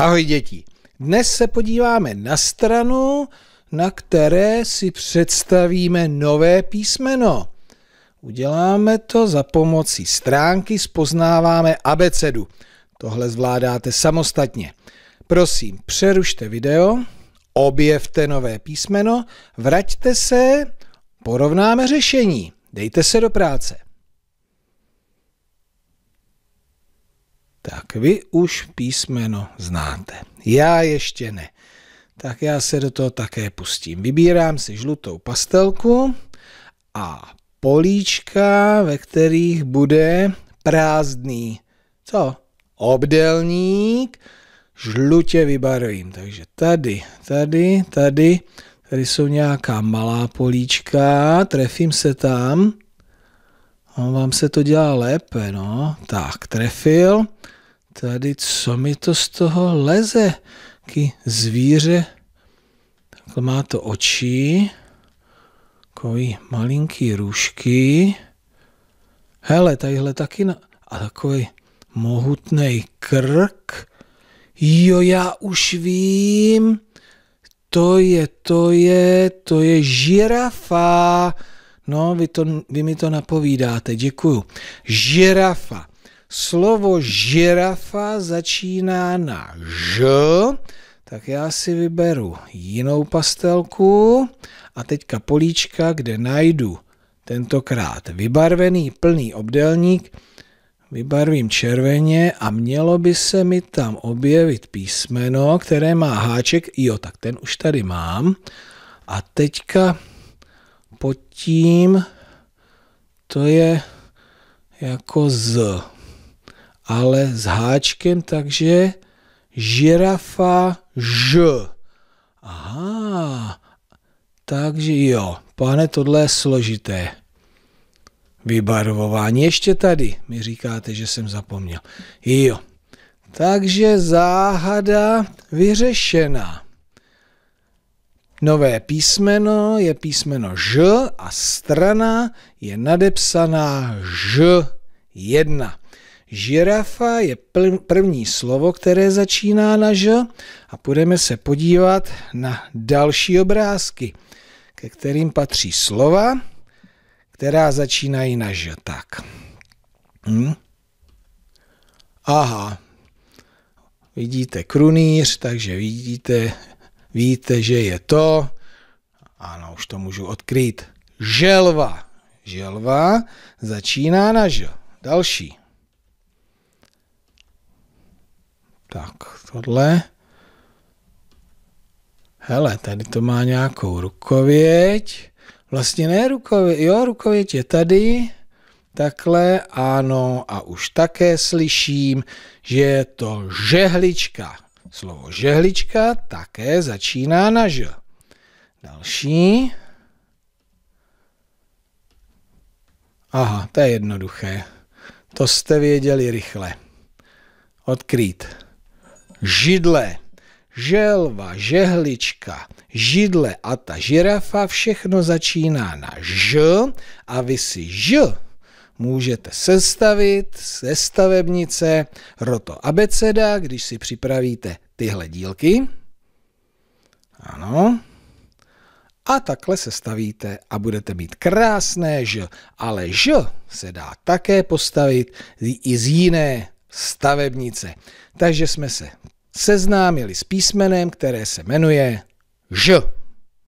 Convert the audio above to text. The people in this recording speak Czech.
Ahoj děti. Dnes se podíváme na stranu, na které si představíme nové písmeno. Uděláme to za pomocí stránky, spoznáváme abecedu. Tohle zvládáte samostatně. Prosím, přerušte video, objevte nové písmeno, vraťte se, porovnáme řešení. Dejte se do práce. Tak vy už písmeno znáte. Já ještě ne. Tak já se do toho také pustím. Vybírám si žlutou pastelku a políčka, ve kterých bude prázdný. Co? Obdelník. Žlutě vybarvím. Takže tady, tady, tady. Tady jsou nějaká malá políčka. Trefím se tam. No, vám se to dělá lépe, no. Tak, trefil. Tady, co mi to z toho leze? Taky zvíře. Takhle má to oči. Takový malinký růžky. Hele, tadyhle taky na... A takový mohutný krk. Jo, já už vím. To je, to je, to je žirafa. No, vy, to, vy mi to napovídáte, děkuju. Žirafa. Slovo žirafa začíná na ž, tak já si vyberu jinou pastelku a teďka políčka, kde najdu tentokrát vybarvený plný obdelník, vybarvím červeně a mělo by se mi tam objevit písmeno, které má háček, jo, tak ten už tady mám. A teďka pod tím to je jako z, ale s háčkem, takže žirafa ž. Aha, takže jo, pane, tohle je složité. Vybarvování ještě tady, mi říkáte, že jsem zapomněl. Jo, takže záhada vyřešená. Nové písmeno je písmeno Ž a strana je nadepsaná Ž1. Žirafa je první slovo, které začíná na Ž a budeme se podívat na další obrázky, ke kterým patří slova, která začínají na Ž. Tak. Hm. Aha. Vidíte krunýř, takže vidíte víte, že je to, ano, už to můžu odkryt, želva. Želva začíná na ž. Další. Tak, tohle. Hele, tady to má nějakou rukověď. Vlastně ne rukověď, jo, rukověď je tady. Takhle, ano, a už také slyším, že je to žehlička. Slovo žehlička také začíná na ž. Další. Aha, to je jednoduché. To jste věděli rychle. Odkrýt. Židle, želva, žehlička, židle a ta žirafa všechno začíná na ž a vy si ž můžete sestavit ze stavebnice Roto abeceda, když si připravíte tyhle dílky. Ano. A takhle se stavíte a budete mít krásné ž. Ale ž se dá také postavit i z jiné stavebnice. Takže jsme se seznámili s písmenem, které se jmenuje ž.